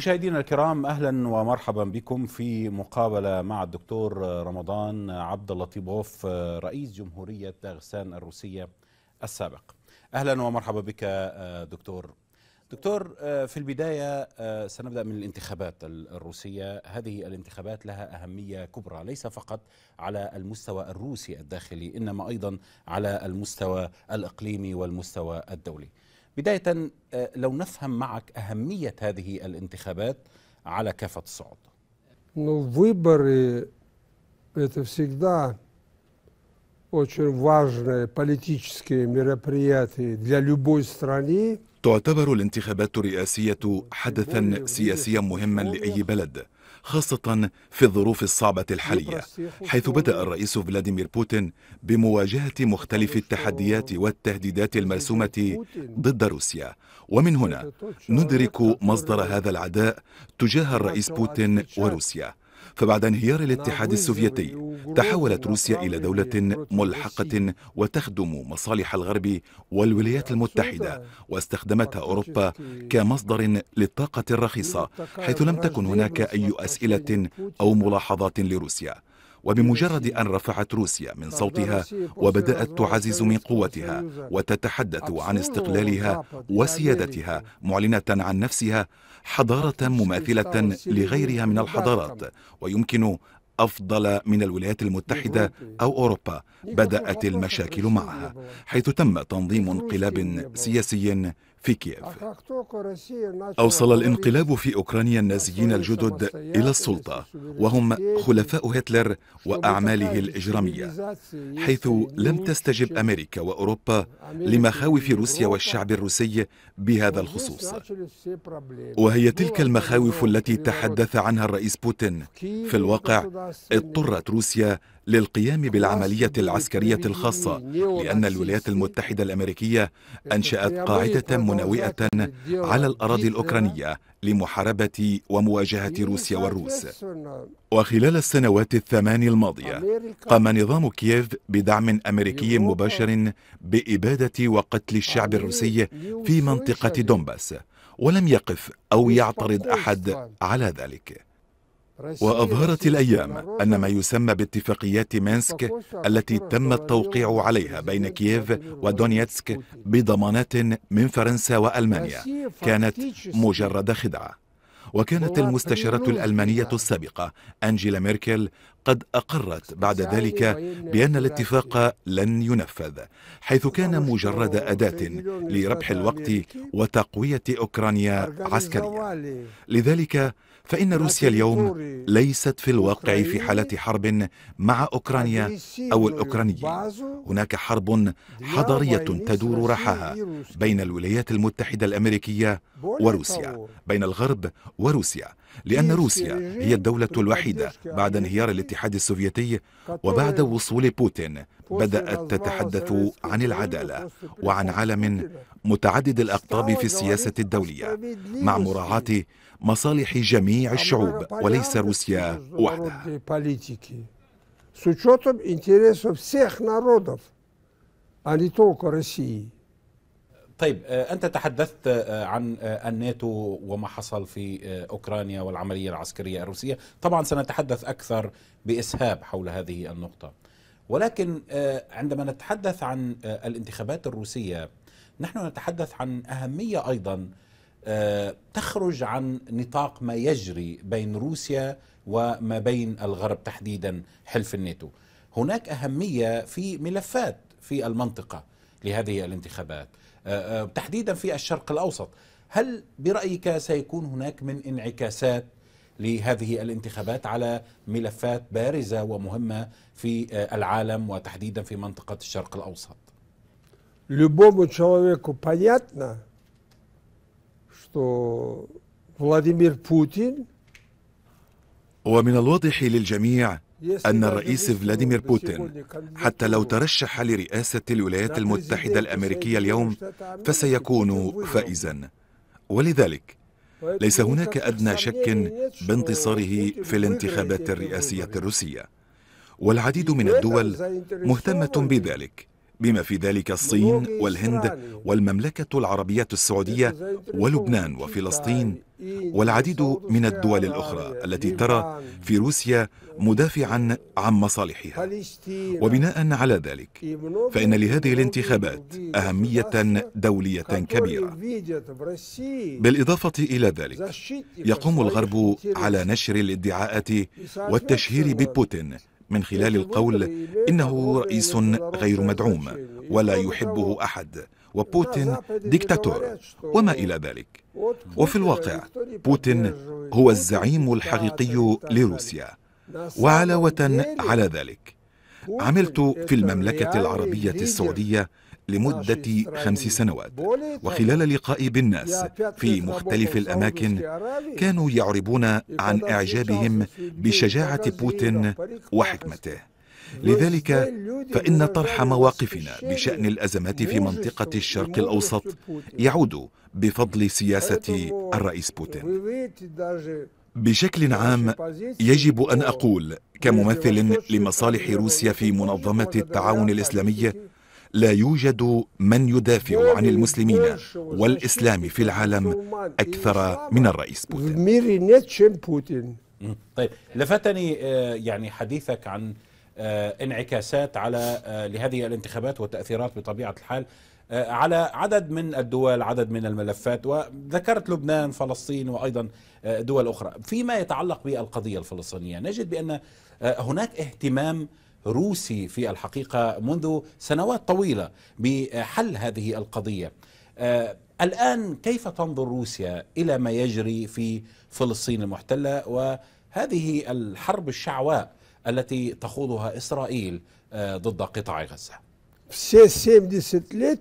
مشاهدينا الكرام اهلا ومرحبا بكم في مقابله مع الدكتور رمضان عبد اللطيبوف رئيس جمهوريه داغستان الروسيه السابق. اهلا ومرحبا بك دكتور. دكتور في البدايه سنبدا من الانتخابات الروسيه، هذه الانتخابات لها اهميه كبرى ليس فقط على المستوى الروسي الداخلي انما ايضا على المستوى الاقليمي والمستوى الدولي. بداية آه، لو نفهم معك أهمية هذه الانتخابات على كافة الصعد это всегда очень важное политическое мероприятие для любой страны. تعتبر الانتخابات الرئاسية حدثا سياسيا مهما لأي بلد خاصة في الظروف الصعبة الحالية حيث بدأ الرئيس فلاديمير بوتين بمواجهة مختلف التحديات والتهديدات المرسومة ضد روسيا ومن هنا ندرك مصدر هذا العداء تجاه الرئيس بوتين وروسيا فبعد انهيار الاتحاد السوفيتي تحولت روسيا إلى دولة ملحقة وتخدم مصالح الغرب والولايات المتحدة واستخدمتها أوروبا كمصدر للطاقة الرخيصة حيث لم تكن هناك أي أسئلة أو ملاحظات لروسيا وبمجرد أن رفعت روسيا من صوتها وبدأت تعزز من قوتها وتتحدث عن استقلالها وسيادتها معلنة عن نفسها حضارة مماثلة لغيرها من الحضارات ويمكن أفضل من الولايات المتحدة أو أوروبا بدأت المشاكل معها حيث تم تنظيم انقلاب سياسي في كييف أوصل الانقلاب في أوكرانيا النازيين الجدد إلى السلطة وهم خلفاء هتلر وأعماله الإجرامية حيث لم تستجب أمريكا وأوروبا لمخاوف روسيا والشعب الروسي بهذا الخصوص وهي تلك المخاوف التي تحدث عنها الرئيس بوتين في الواقع اضطرت روسيا للقيام بالعملية العسكرية الخاصة لأن الولايات المتحدة الأمريكية أنشأت قاعدة منوئة على الأراضي الأوكرانية لمحاربة ومواجهة روسيا والروس وخلال السنوات الثمان الماضية قام نظام كييف بدعم أمريكي مباشر بإبادة وقتل الشعب الروسي في منطقة دومباس ولم يقف أو يعترض أحد على ذلك وأظهرت الأيام أن ما يسمى باتفاقيات مينسك التي تم التوقيع عليها بين كييف ودونيتسك بضمانات من فرنسا وألمانيا كانت مجرد خدعة وكانت المستشارة الألمانية السابقة أنجيلا ميركل قد أقرت بعد ذلك بأن الاتفاق لن ينفذ حيث كان مجرد أداة لربح الوقت وتقوية أوكرانيا عسكريا لذلك فإن روسيا اليوم ليست في الواقع في حالة حرب مع أوكرانيا أو الأوكرانيين هناك حرب حضارية تدور رحاها بين الولايات المتحدة الأمريكية وروسيا بين الغرب وروسيا لأن روسيا هي الدولة الوحيدة بعد انهيار الاتحاد السوفيتي وبعد وصول بوتين بدأت تتحدث عن العدالة وعن عالم متعدد الأقطاب في السياسة الدولية مع مراعاة مصالح جميع الشعوب وليس روسيا وحدها с учетом интересов всех народов, а не только России. طيب آه، أنت تحدثت آه، عن آه، الناتو وما حصل في أوكرانيا والعملية العسكرية الروسية طبعا سنتحدث أكثر بإسهاب حول هذه النقطة ولكن عندما نتحدث عن الانتخابات الروسية نحن نتحدث عن أهمية أيضا تخرج عن نطاق ما يجري بين روسيا وما بين الغرب تحديدا حلف الناتو هناك أهمية في ملفات في المنطقة لهذه الانتخابات آه، آه، تحديدا في الشرق الاوسط هل برايك سيكون هناك من انعكاسات لهذه الانتخابات على ملفات بارزه ومهمه في آه، العالم وتحديدا في منطقه الشرق الاوسط любому человеку понятно, что Владимир Путин ومن الواضح للجميع أن الرئيس فلاديمير بوتين حتى لو ترشح لرئاسة الولايات المتحدة الأمريكية اليوم فسيكون فائزا ولذلك ليس هناك أدنى شك بانتصاره في الانتخابات الرئاسية الروسية والعديد من الدول مهتمة بذلك بما في ذلك الصين والهند والمملكة العربية السعودية ولبنان وفلسطين والعديد من الدول الأخرى التي ترى في روسيا مدافعا عن مصالحها وبناء على ذلك فإن لهذه الانتخابات أهمية دولية كبيرة بالإضافة إلى ذلك يقوم الغرب على نشر الادعاءات والتشهير ببوتين من خلال القول إنه رئيس غير مدعوم ولا يحبه أحد وبوتين ديكتاتور وما إلى ذلك وفي الواقع بوتين هو الزعيم الحقيقي لروسيا وعلاوة على ذلك عملت في المملكة العربية السعودية لمدة خمس سنوات وخلال لقائي بالناس في مختلف الأماكن كانوا يعربون عن إعجابهم بشجاعة بوتين وحكمته لذلك فإن طرح مواقفنا بشأن الأزمات في منطقة الشرق الأوسط يعود بفضل سياسة الرئيس بوتين بشكل عام يجب أن أقول كممثل لمصالح روسيا في منظمة التعاون الإسلامي لا يوجد من يدافع عن المسلمين والإسلام في العالم أكثر من الرئيس بوتين طيب لفتني آه، يعني حديثك عن آه، انعكاسات على آه، لهذه الانتخابات وتأثيرات بطبيعة الحال على عدد من الدول عدد من الملفات وذكرت لبنان فلسطين وأيضا دول أخرى فيما يتعلق بالقضية الفلسطينية نجد بأن هناك اهتمام روسي في الحقيقة منذ سنوات طويلة بحل هذه القضية آه، الآن كيف تنظر روسيا إلى ما يجري في فلسطين المحتلة وهذه الحرب الشعواء التي تخوضها إسرائيل آه، ضد قطاع غزة все 70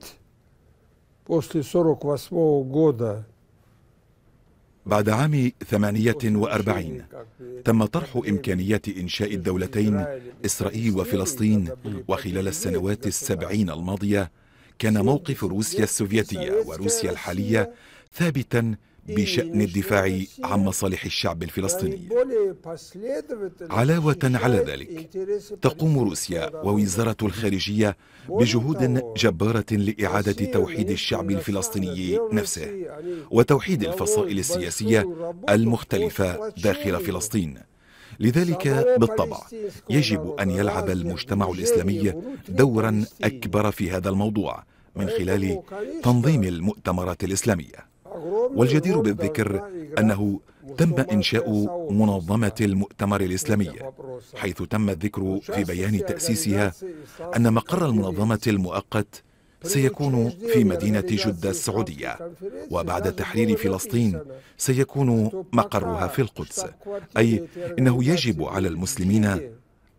после 48 года بعد عام 48 تم طرح إمكانية إنشاء الدولتين إسرائيل وفلسطين وخلال السنوات السبعين الماضية كان موقف روسيا السوفيتية وروسيا الحالية ثابتا بشأن الدفاع عن مصالح الشعب الفلسطيني علاوة على ذلك تقوم روسيا ووزارة الخارجية بجهود جبارة لإعادة توحيد الشعب الفلسطيني نفسه وتوحيد الفصائل السياسية المختلفة داخل فلسطين لذلك بالطبع يجب أن يلعب المجتمع الإسلامي دورا أكبر في هذا الموضوع من خلال تنظيم المؤتمرات الإسلامية والجدير بالذكر أنه تم إنشاء منظمة المؤتمر الإسلامي حيث تم الذكر في بيان تأسيسها أن مقر المنظمة المؤقت سيكون في مدينة جدة السعودية وبعد تحرير فلسطين سيكون مقرها في القدس أي إنه يجب على المسلمين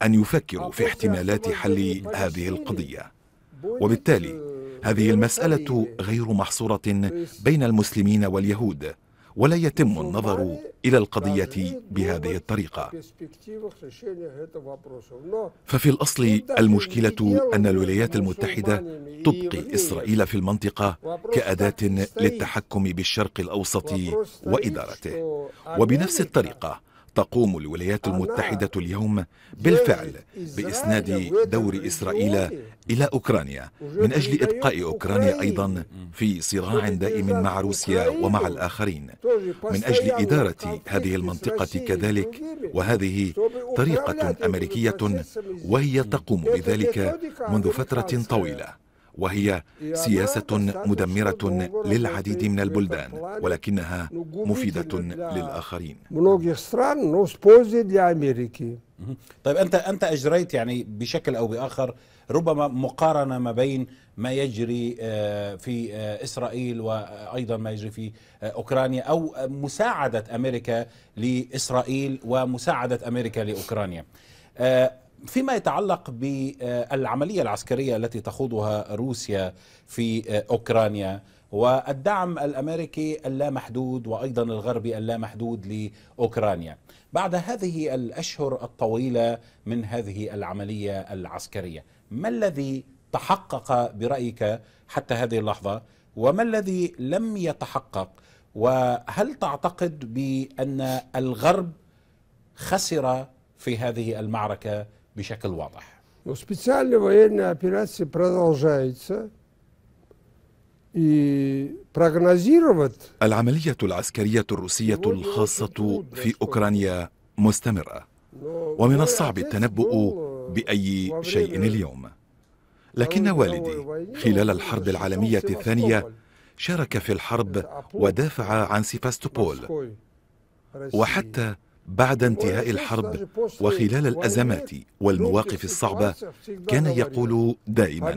أن يفكروا في احتمالات حل هذه القضية وبالتالي هذه المسألة غير محصورة بين المسلمين واليهود ولا يتم النظر إلى القضية بهذه الطريقة ففي الأصل المشكلة أن الولايات المتحدة تبقي إسرائيل في المنطقة كأداة للتحكم بالشرق الأوسط وإدارته وبنفس الطريقة تقوم الولايات المتحدة اليوم بالفعل بإسناد دور إسرائيل إلى أوكرانيا من أجل إبقاء أوكرانيا أيضا في صراع دائم مع روسيا ومع الآخرين من أجل إدارة هذه المنطقة كذلك وهذه طريقة أمريكية وهي تقوم بذلك منذ فترة طويلة وهي سياسة مدمرة للعديد من البلدان ولكنها مفيدة للآخرين طيب أنت أنت أجريت يعني بشكل أو بآخر ربما مقارنة ما بين ما يجري آه، في آه، إسرائيل وأيضا ما يجري في آه، أوكرانيا أو مساعدة أمريكا لإسرائيل ومساعدة أمريكا لأوكرانيا فيما يتعلق بالعملية العسكرية التي تخوضها روسيا في أوكرانيا والدعم الأمريكي اللامحدود وأيضا الغربي اللامحدود لأوكرانيا بعد هذه الأشهر الطويلة من هذه العملية العسكرية ما الذي تحقق برأيك حتى هذه اللحظة وما الذي لم يتحقق وهل تعتقد بأن الغرب خسر في هذه المعركة بشكل واضح العملية العسكرية الروسية الخاصة في أوكرانيا مستمرة ومن الصعب التنبؤ بأي شيء اليوم لكن والدي خلال الحرب العالمية الثانية شارك في الحرب ودافع عن سيفاستوبول وحتى بعد انتهاء الحرب وخلال الأزمات والمواقف الصعبة كان يقول دائما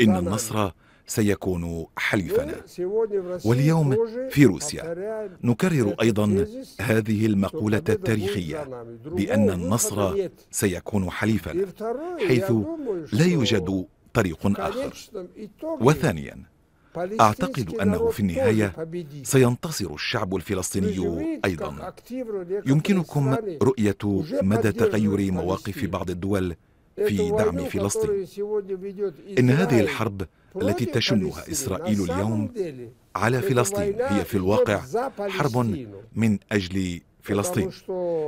إن النصر سيكون حليفنا واليوم في روسيا نكرر أيضا هذه المقولة التاريخية بأن النصر سيكون حليفنا حيث لا يوجد طريق آخر وثانياً اعتقد انه في النهايه سينتصر الشعب الفلسطيني ايضا يمكنكم رؤيه مدى تغير مواقف بعض الدول في دعم فلسطين ان هذه الحرب التي تشنها اسرائيل اليوم على فلسطين هي في الواقع حرب من اجل فلسطين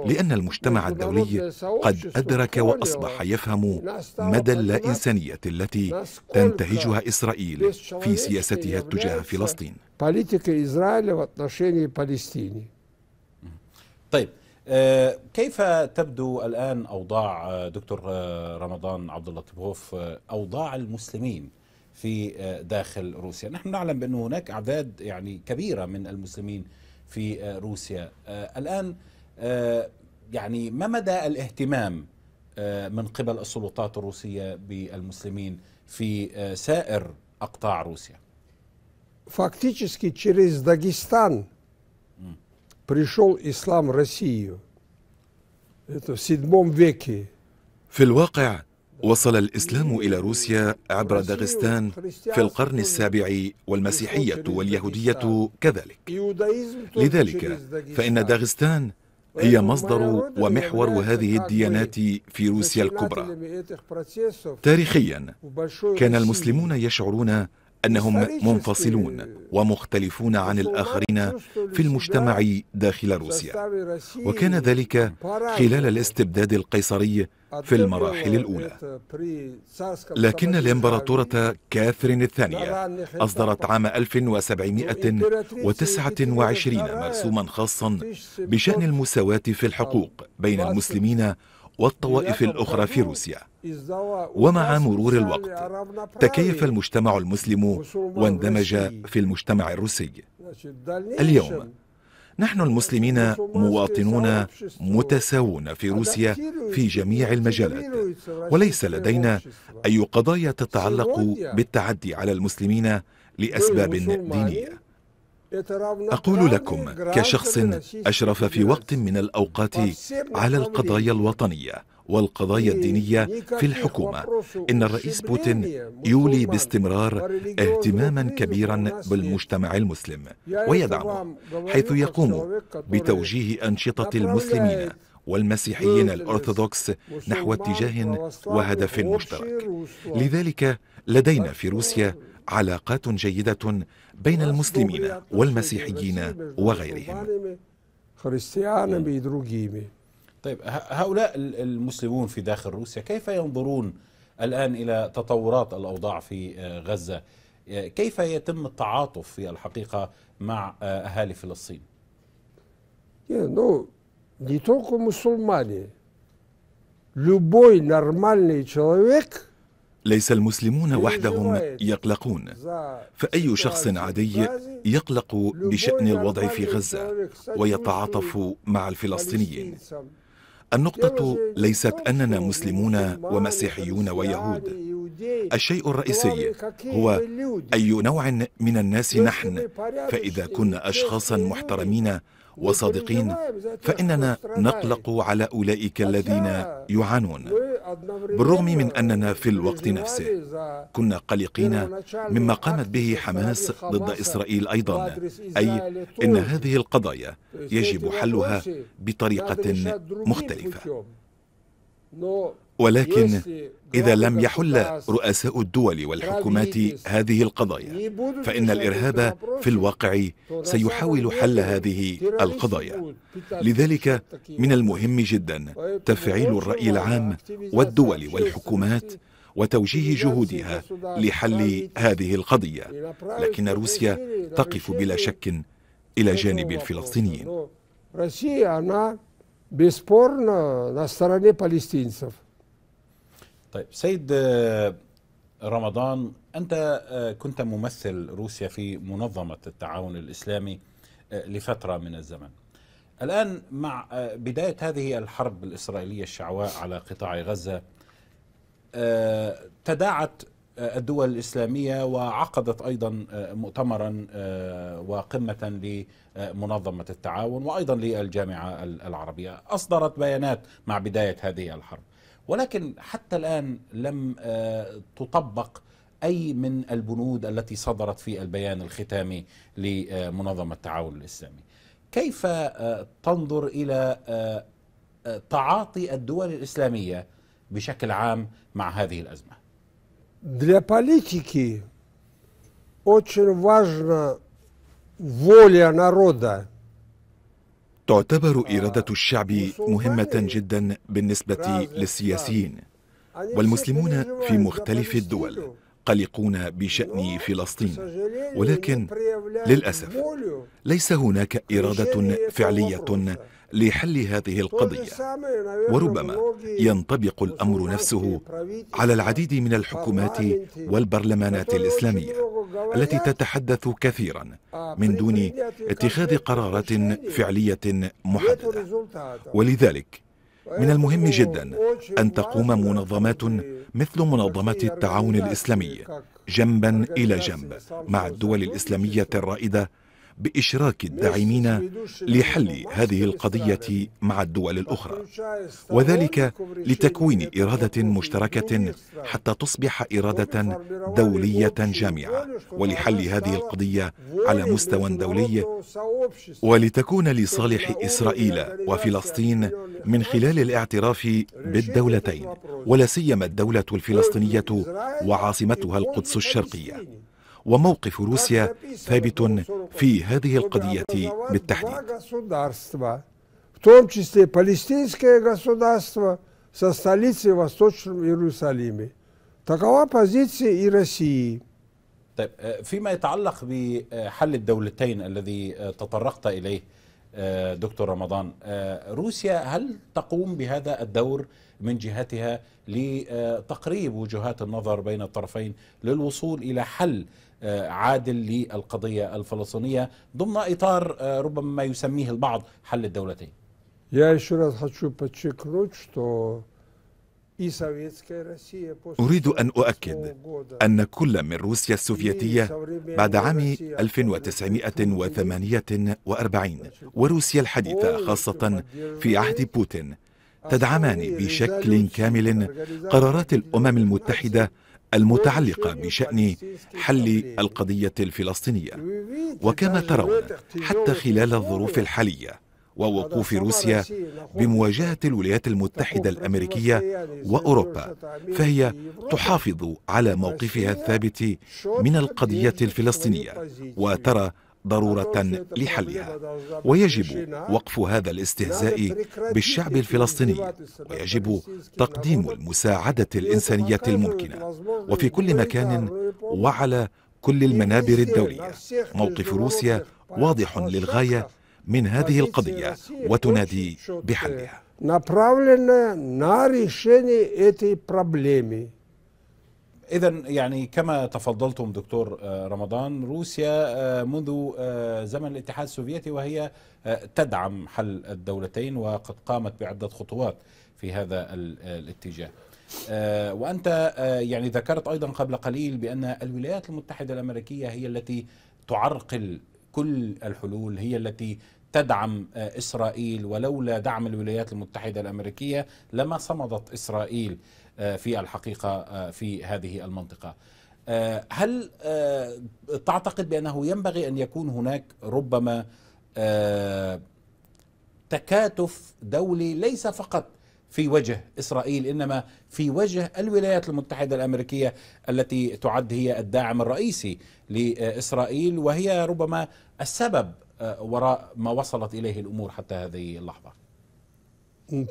لأن المجتمع الدولي قد أدرك وأصبح يفهم مدى إنسانية التي تنتهجها إسرائيل في سياستها تجاه فلسطين طيب آه، كيف تبدو الآن أوضاع آه، دكتور آه، رمضان عبد اللطيف أوضاع المسلمين في داخل روسيا نحن نعلم بأن هناك أعداد يعني كبيرة من المسلمين في آه، روسيا آه، الآن آه، يعني ما مدى الاهتمام من قبل السلطات الروسية بالمسلمين في سائر أقطاع روسيا Фактически через داغستان пришел ислам в Россию. Это в седьмом веке. في الواقع وصل الإسلام إلى روسيا عبر داغستان في القرن السابع والمسيحية واليهودية كذلك لذلك فإن داغستان هي مصدر ومحور هذه الديانات في روسيا الكبرى تاريخيا كان المسلمون يشعرون أنهم منفصلون ومختلفون عن الآخرين في المجتمع داخل روسيا وكان ذلك خلال الاستبداد القيصري في المراحل الأولى لكن الإمبراطورة كاثرين الثانية أصدرت عام 1729 مرسوما خاصا بشأن المساواة في الحقوق بين المسلمين والطوائف الأخرى في روسيا ومع مرور الوقت تكيف المجتمع المسلم واندمج في المجتمع الروسي اليوم نحن المسلمين مواطنون متساوون في روسيا في جميع المجالات وليس لدينا أي قضايا تتعلق بالتعدي على المسلمين لأسباب دينية أقول لكم كشخص أشرف في وقت من الأوقات على القضايا الوطنية والقضايا إيه، الدينية إيه، في الحكومة إن الرئيس إيه، بوتين يولي باستمرار اهتماما كبيرا بالمجتمع المسلم ويدعمه حيث يقوم بتوجيه أنشطة المسلمين والمسيحيين الأرثوذكس نحو اتجاه وهدف مشترك لذلك لدينا في روسيا علاقات جيدة بين المسلمين والمسيحيين وغيرهم طيب هؤلاء المسلمون في داخل روسيا كيف ينظرون الآن إلى تطورات الأوضاع في آه، غزة آه، كيف يتم التعاطف في الحقيقة مع آه، أهالي فلسطين не только мусульмане. Любой нормальный человек – ليس المسلمون وحدهم يقلقون فأي شخص عادي يقلق بشأن الوضع في غزة ويتعاطف مع الفلسطينيين النقطة ليست أننا مسلمون ومسيحيون ويهود الشيء الرئيسي هو أي نوع من الناس نحن فإذا كنا أشخاصا محترمين وصادقين فإننا نقلق على أولئك الذين يعانون بالرغم من أننا في الوقت نفسه كنا قلقين مما قامت به حماس ضد إسرائيل أيضا أي أن هذه القضايا يجب حلها بطريقة مختلفة ولكن إذا لم يحل رؤساء الدول والحكومات هذه القضايا فإن الإرهاب في الواقع سيحاول حل هذه القضايا لذلك من المهم جدا تفعيل الرأي العام والدول والحكومات وتوجيه جهودها لحل هذه القضية لكن روسيا تقف بلا شك إلى جانب الفلسطينيين طيب سيد آه، رمضان أنت آه، كنت ممثل روسيا في منظمة التعاون الإسلامي آه، لفترة من الزمن الآن مع بداية هذه الحرب الإسرائيلية الشعواء على قطاع غزة تداعت الدول الإسلامية وعقدت أيضا مؤتمرا وقمة لمنظمة التعاون وأيضا للجامعة العربية أصدرت بيانات مع بداية هذه الحرب ولكن حتى الآن لم آه، تطبق أي من البنود التي صدرت في البيان الختامي لمنظمة التعاون الإسلامي كيف آه، تنظر إلى آه، تعاطي الدول الإسلامية بشكل عام مع هذه الأزمة Для политики очень важна воля народа تعتبر إرادة الشعب مهمة جدا بالنسبة للسياسيين والمسلمون في مختلف الدول قلقون بشأن فلسطين ولكن للأسف ليس هناك إرادة فعلية لحل هذه القضية وربما ينطبق الأمر نفسه على العديد من الحكومات والبرلمانات الإسلامية التي تتحدث كثيرا من دون اتخاذ قرارات فعلية محددة ولذلك من المهم جدا أن تقوم منظمات مثل منظمة التعاون الإسلامي جنبا إلى جنب مع الدول الإسلامية الرائدة بإشراك الداعمين لحل هذه القضية مع الدول الأخرى وذلك لتكوين إرادة مشتركة حتى تصبح إرادة دولية جامعة ولحل هذه القضية على مستوى دولي ولتكون لصالح إسرائيل وفلسطين من خلال الاعتراف بالدولتين ولا سيما الدولة الفلسطينية وعاصمتها القدس الشرقية وموقف روسيا ثابت في هذه القضية بالتحديد طيب آه، فيما يتعلق بحل الدولتين الذي آه، تطرقت اليه آه، دكتور رمضان روسيا هل تقوم بهذا الدور من جهتها لتقريب وجهات النظر بين الطرفين للوصول الى حل آه، عادل للقضية الفلسطينية ضمن إطار آه، ربما ما يسميه البعض حل الدولتين أريد أن أؤكد أن كل من روسيا السوفيتية بعد عام 1948 وروسيا الحديثة خاصة في عهد بوتين تدعمان بشكل كامل قرارات الأمم المتحدة المتعلقة بشأن حل القضية الفلسطينية وكما ترون حتى خلال الظروف الحالية ووقوف روسيا بمواجهة الولايات المتحدة الأمريكية وأوروبا فهي تحافظ على موقفها الثابت من القضية الفلسطينية وترى ضروره لحلها ويجب وقف هذا الاستهزاء بالشعب الفلسطيني ويجب تقديم المساعده الانسانيه الممكنه وفي كل مكان وعلى كل المنابر الدوليه موقف روسيا واضح للغايه من هذه القضيه وتنادي بحلها اذا يعني كما تفضلتم دكتور آه، رمضان روسيا آه، منذ آه، زمن الاتحاد السوفيتي وهي تدعم حل الدولتين وقد قامت بعده خطوات في هذا الاتجاه وانت يعني ذكرت ايضا قبل قليل بان الولايات المتحده الامريكيه هي التي تعرقل كل الحلول هي التي تدعم آه، اسرائيل ولولا دعم الولايات المتحده الامريكيه لما صمدت اسرائيل آه، في الحقيقه آه، في هذه المنطقه. هل تعتقد بانه ينبغي ان يكون هناك ربما تكاتف دولي ليس فقط في وجه اسرائيل انما في وجه الولايات المتحده الامريكيه التي تعد هي الداعم الرئيسي لاسرائيل وهي ربما السبب آه، وراء ما وصلت إليه الأمور حتى هذه اللحظة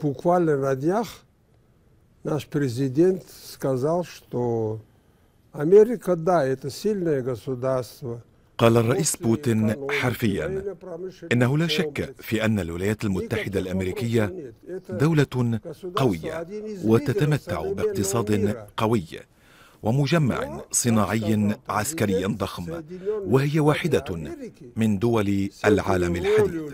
Pourquoi le Radiach, наш президент, сказал, что Америка, да, это сильное государство, قال الرئيس بوتين حرفيا انه لا شك في ان الولايات المتحده الامريكيه دوله قويه وتتمتع باقتصاد قوي ومجمع صناعي عسكري ضخم وهي واحده من دول العالم الحديث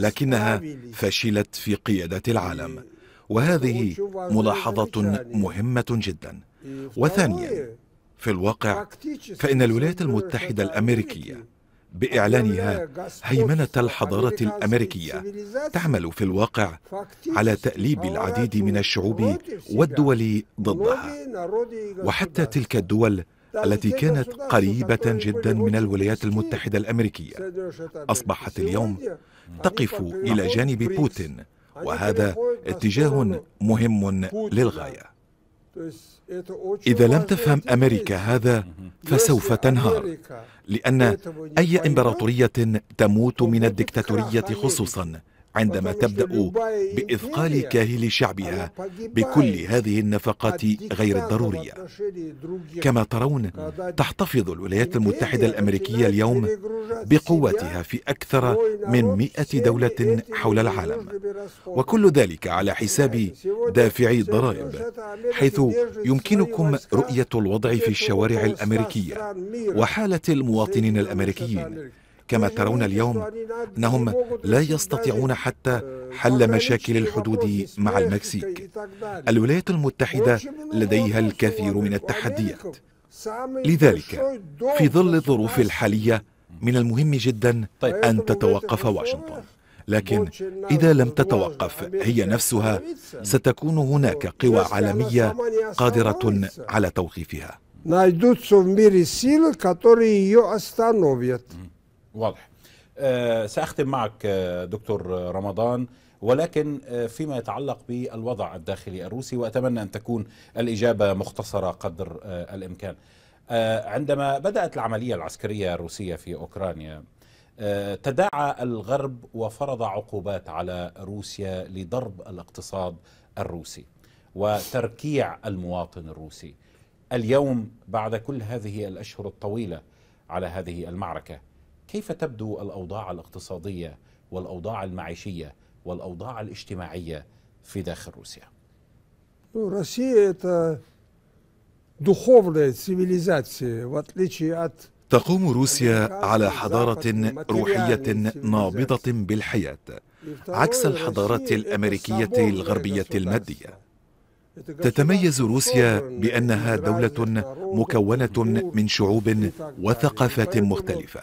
لكنها فشلت في قياده العالم وهذه ملاحظه مهمه جدا وثانيا في الواقع فان الولايات المتحده الامريكيه باعلانها هيمنه الحضاره الامريكيه تعمل في الواقع على تاليب العديد من الشعوب والدول ضدها وحتى تلك الدول التي كانت قريبة جدا من الولايات المتحدة الأمريكية أصبحت اليوم تقف إلى جانب بوتين وهذا اتجاه مهم للغاية إذا لم تفهم أمريكا هذا فسوف تنهار لأن أي إمبراطورية تموت من الدكتاتورية خصوصاً عندما تبدأ بإثقال كاهل شعبها بكل هذه النفقات غير الضرورية كما ترون تحتفظ الولايات المتحدة الأمريكية اليوم بقوتها في أكثر من مئة دولة حول العالم وكل ذلك على حساب يعني دافعي الضرائب حيث يمكنكم رؤية الوضع في الشوارع الأمريكية وحالة المواطنين الأمريكيين كما ترون اليوم أنهم لا يستطيعون حتى حل مشاكل الحدود مع المكسيك الولايات المتحدة لديها الكثير من التحديات لذلك في ظل الظروف الحالية من المهم جدا طيب. أن تتوقف واشنطن لكن إذا لم تتوقف هي نفسها ستكون هناك قوى عالمية قادرة على توقيفها. واضح أه ساختم معك آه، دكتور رمضان ولكن آه، فيما يتعلق بالوضع الداخلي الروسي واتمنى ان تكون الاجابه مختصره قدر آه، الامكان. عندما بدات العمليه العسكريه الروسيه في اوكرانيا تداعى الغرب وفرض عقوبات على روسيا لضرب الاقتصاد الروسي وتركيع المواطن الروسي. اليوم بعد كل هذه الاشهر الطويله على هذه المعركه كيف تبدو الاوضاع الاقتصاديه والاوضاع المعيشيه والاوضاع الاجتماعيه في داخل روسيا؟ روسيا تقوم روسيا على حضارة روحية نابضة بالحياة عكس الحضارة الأمريكية الغربية المادية تتميز روسيا بأنها دولة مكونة من شعوب وثقافات مختلفة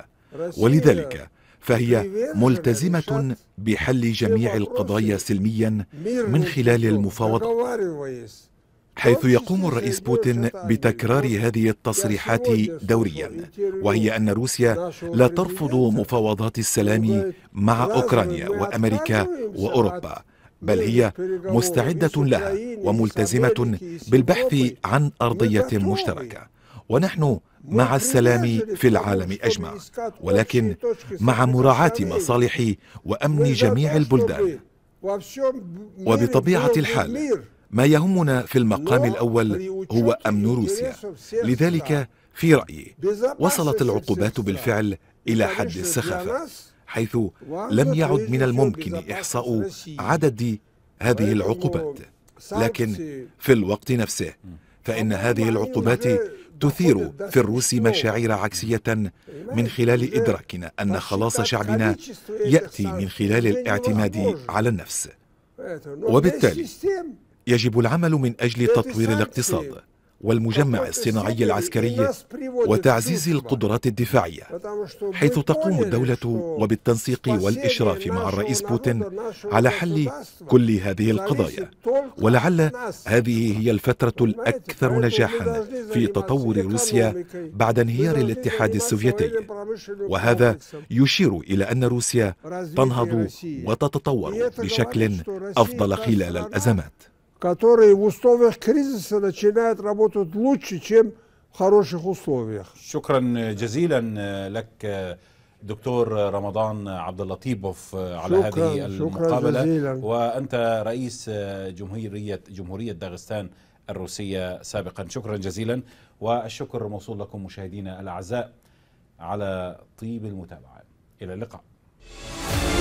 ولذلك فهي ملتزمة بحل جميع القضايا سلميا من خلال المفاوضات حيث يقوم الرئيس بوتين بتكرار هذه التصريحات دوريا وهي ان روسيا لا ترفض مفاوضات السلام مع اوكرانيا وامريكا واوروبا بل هي مستعده لها وملتزمه بالبحث عن ارضيه مشتركه ونحن مع السلام في العالم اجمع ولكن مع مراعاه مصالح وامن جميع البلدان وبطبيعه الحال ما يهمنا في المقام الاول هو امن روسيا لذلك في رايي وصلت العقوبات بالفعل الى حد السخافه حيث لم يعد من الممكن احصاء عدد هذه العقوبات لكن في الوقت نفسه فان هذه العقوبات تثير في الروس مشاعر عكسية من خلال إدراكنا أن خلاص شعبنا يأتي من خلال الاعتماد على النفس وبالتالي يجب العمل من أجل تطوير الاقتصاد والمجمع الصناعي العسكري وتعزيز القدرات الدفاعية حيث تقوم الدولة وبالتنسيق والإشراف مع الرئيس بوتين على حل كل هذه القضايا ولعل هذه هي الفترة الأكثر نجاحا في تطور روسيا بعد انهيار الاتحاد السوفيتي وهذا يشير إلى أن روسيا تنهض وتتطور بشكل أفضل خلال الأزمات которые в условиях кризиса начинают работать лучше, чем в хороших условиях. شكرا جزيلا لك دكتور رمضان عبد اللطيف على هذه المقابلة وأنت رئيس جمهورية جمهورية داغستان الروسية سابقا شكرا جزيلا والشكر موصول لكم مشاهدينا الأعزاء على طيب المتابعة إلى اللقاء